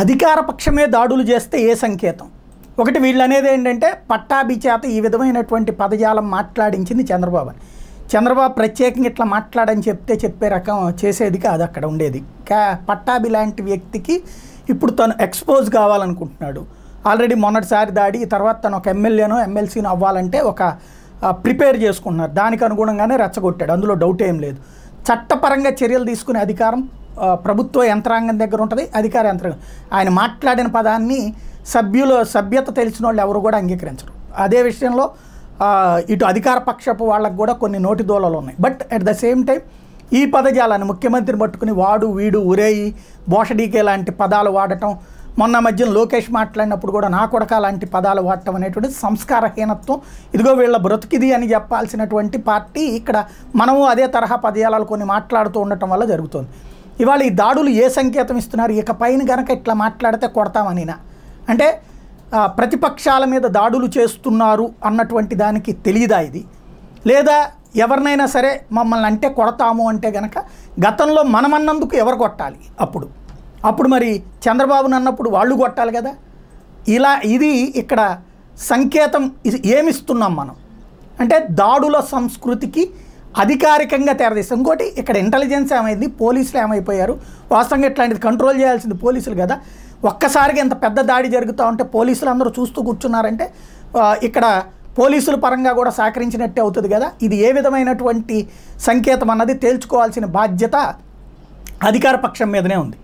అధికార పక్షమే దాడులు చేస్తే ఏ సంకేతం ఒకటి వీళ్ళు అనేది ఏంటంటే పట్టాభి చేత ఈ విధమైనటువంటి పదజాలం మాట్లాడించింది చంద్రబాబు చంద్రబాబు ప్రత్యేకంగా ఇట్లా మాట్లాడని చెప్తే చెప్పే రకం చేసేది కాదు అక్కడ ఉండేది కా పట్టాభి లాంటి వ్యక్తికి ఇప్పుడు తను ఎక్స్పోజ్ కావాలనుకుంటున్నాడు ఆల్రెడీ మొన్నటిసారి దాడి తర్వాత తను ఒక ఎమ్మెల్యేను ఎమ్మెల్సీను అవ్వాలంటే ఒక ప్రిపేర్ చేసుకుంటున్నారు దానికి అనుగుణంగానే రెచ్చగొట్టాడు అందులో డౌట్ ఏం లేదు చట్టపరంగా చర్యలు తీసుకునే అధికారం ప్రభుత్వ యంత్రాంగం దగ్గర ఉంటుంది అధికార యంత్రాంగం ఆయన మాట్లాడిన పదాన్ని సభ్యులు సభ్యత తెలిసిన వాళ్ళు ఎవరు కూడా అంగీకరించరు అదే విషయంలో ఇటు అధికార పక్షపు వాళ్ళకు కూడా కొన్ని నోటి దోళలు ఉన్నాయి but at the same time ఈ పదజాలాన్ని ముఖ్యమంత్రిని పట్టుకుని వాడు వీడు ఉరేయి బోషడీకే లాంటి పదాలు వాడటం మొన్న మధ్యన లోకేష్ మాట్లాడినప్పుడు కూడా నా కొడక లాంటి పదాలు వాడటం అనేటువంటి సంస్కారహీనత్వం ఇదిగో వీళ్ళ బ్రతికిది అని చెప్పాల్సినటువంటి పార్టీ ఇక్కడ మనము అదే తరహా పదజాలాలు కొన్ని మాట్లాడుతూ ఉండటం వల్ల జరుగుతుంది ఇవాళ ఈ దాడులు ఏ సంకేతం ఇస్తున్నారు ఇక పైన కనుక ఇట్లా మాట్లాడితే కొడతామని అంటే ప్రతిపక్షాల మీద దాడులు చేస్తున్నారు అన్నటువంటి దానికి తెలియదా ఇది లేదా ఎవరినైనా సరే మమ్మల్ని అంటే కొడతాము అంటే గనక గతంలో మనమన్నందుకు ఎవరు కొట్టాలి అప్పుడు అప్పుడు మరి చంద్రబాబుని అన్నప్పుడు వాళ్ళు కొట్టాలి కదా ఇలా ఇది ఇక్కడ సంకేతం ఏమిస్తున్నాం మనం అంటే దాడుల సంస్కృతికి అధికారికంగా తెరదీస్తాం ఇంకోటి ఇక్కడ ఇంటెలిజెన్స్ ఏమైంది పోలీసులు ఏమైపోయారు వాస్తవంగా ఇట్లాంటిది కంట్రోల్ చేయాల్సింది పోలీసులు కదా ఒక్కసారిగా ఇంత పెద్ద దాడి జరుగుతూ ఉంటే పోలీసులు అందరూ చూస్తూ కూర్చున్నారంటే ఇక్కడ పోలీసుల పరంగా కూడా సహకరించినట్టే అవుతుంది కదా ఇది ఏ విధమైనటువంటి సంకేతం అన్నది తేల్చుకోవాల్సిన బాధ్యత అధికార పక్షం మీదనే ఉంది